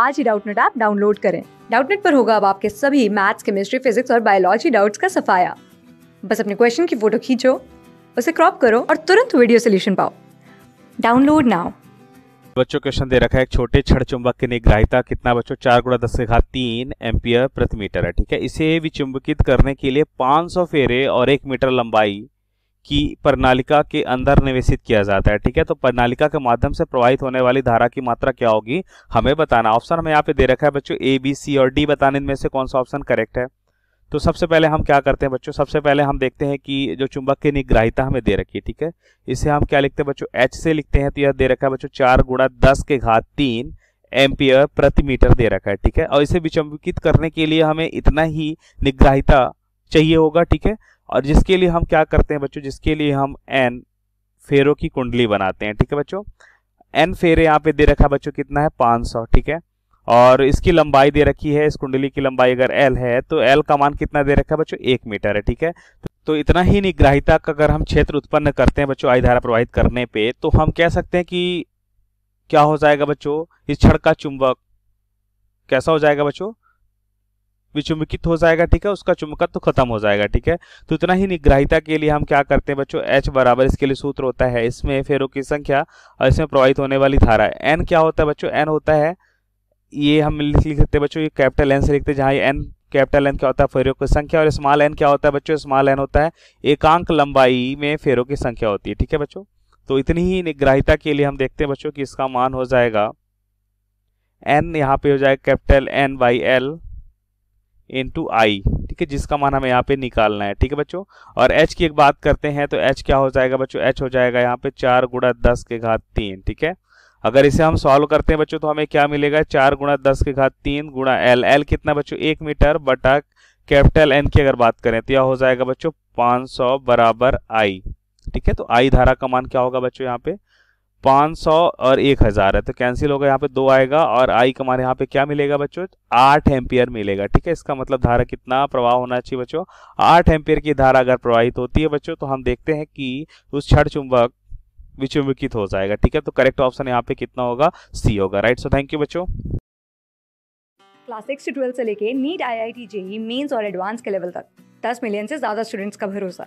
आज ही Doubtnut app download करें डाउटनेट पर होगा अब आपके सभी मैथ्स केमिस्ट्री फिजिक्स और बायोलॉजी डाउट्स का सफाया बस अपने क्वेश्चन की फोटो खींचो उसे क्रॉप करो और तुरंत वीडियो सोल्यूशन पाओ डाउनलोड नाउ बच्चों क्वेश्चन दे रखा है एक छोटे छड़ चुंबक की निग्राहिता कितना बच्चों चार गुणा दस से घात तीन एम्पियर प्रति मीटर है ठीक है इसे विचुंबकित करने के लिए 500 फेरे और एक मीटर लंबाई की प्रणालिका के अंदर निवेशित किया जाता है ठीक है तो प्रणालिका के माध्यम से प्रवाहित होने वाली धारा की मात्रा क्या होगी हमें बताना ऑप्शन हमें यहाँ पे दे रखा है बच्चों ए बी सी और डी बताने में से कौन सा ऑप्शन करेक्ट है तो सबसे पहले हम क्या करते हैं बच्चों सबसे पहले हम देखते हैं कि जो चुंबक की निग्राहिता हमें दे रखी है ठीक है इसे हम क्या लिखते हैं बच्चों एच से लिखते हैं तो यह दे रखा है बच्चों चार गुणा दस के घात तीन एम्पियर प्रति मीटर दे रखा है ठीक है और इसे विचंबकित करने के लिए हमें इतना ही निग्राहिता चाहिए होगा ठीक है और जिसके लिए हम क्या करते हैं बच्चों जिसके लिए हम एन फेरों की कुंडली बनाते हैं ठीक है बच्चों एन फेरे यहाँ पे दे रखा है बच्चों कितना है 500 ठीक है और इसकी लंबाई दे रखी है इस कुंडली की लंबाई अगर एल है तो एल का मान कितना दे रखा है बच्चों एक मीटर है ठीक है तो इतना ही निग्राहिता का अगर हम क्षेत्र उत्पन्न करते हैं बच्चों आई धारा प्रवाहित करने पे तो हम कह सकते हैं कि क्या हो जाएगा बच्चों इस छड़ का चुंबक कैसा हो जाएगा बच्चों विचुम्बकित हो जाएगा ठीक है उसका चुंबकत्व तो खत्म हो जाएगा ठीक है तो इतना ही निग्राहिता के लिए हम क्या करते हैं बच्चों एच बराबर इसके लिए सूत्र होता है इसमें फेरों की संख्या और इसमें प्रवाहित होने वाली धारा एन क्या होता है बच्चों एन होता है ये हम लिख लिख सकते बच्चों ये कैपिटल एन से लिखते हैं जहाँ ये एन कैपिटल एन क्या होता है फेरों की संख्या और स्मॉल एन क्या होता है बच्चों स्मॉल एन होता है एकांक लंबाई में फेरों की संख्या होती है ठीक है बच्चों तो इतनी ही निग्राहिता के लिए हम देखते हैं बच्चों कि इसका मान हो जाएगा एन यहाँ पे हो जाएगा capital N by L into I ठीक है जिसका मान हमें यहाँ पे निकालना है ठीक है बच्चों और एच की एक बात करते हैं तो एच क्या हो जाएगा बच्चों एच हो जाएगा यहाँ पे चार गुणा दस के घात तीन ठीक है अगर इसे हम सॉल्व करते हैं बच्चों तो हमें क्या मिलेगा चार गुणा दस के घात तीन गुणा एल एल कितना बच्चों एक मीटर बटा कैपिटल एन की अगर बात करें तो यह हो जाएगा बच्चों सौ बराबर आई ठीक है तो आई धारा का मान क्या होगा बच्चों यहाँ पे 500 और 1000 है तो कैंसिल होगा यहाँ पे दो आएगा और आई का हमारे यहाँ पे क्या मिलेगा बच्चों आठ एम्पियर मिलेगा ठीक है इसका मतलब धारा कितना प्रवाह होना चाहिए बच्चों आठ एम्पियर की धारा अगर प्रवाहित होती है बच्चों तो हम देखते हैं कि उस छठ चुंबक विचुंबकित हो जाएगा ठीक है तो करेक्ट ऑप्शन यहाँ पे कितना होगा सी होगा राइट सो थैंक यू बच्चो क्लास सिक्स से ट्वेल्थ से लेके NEET I I T JEE mains और एडवांस के लेवल तक दस मिलियन से ज़्यादा स्टूडेंट्स का भरोसा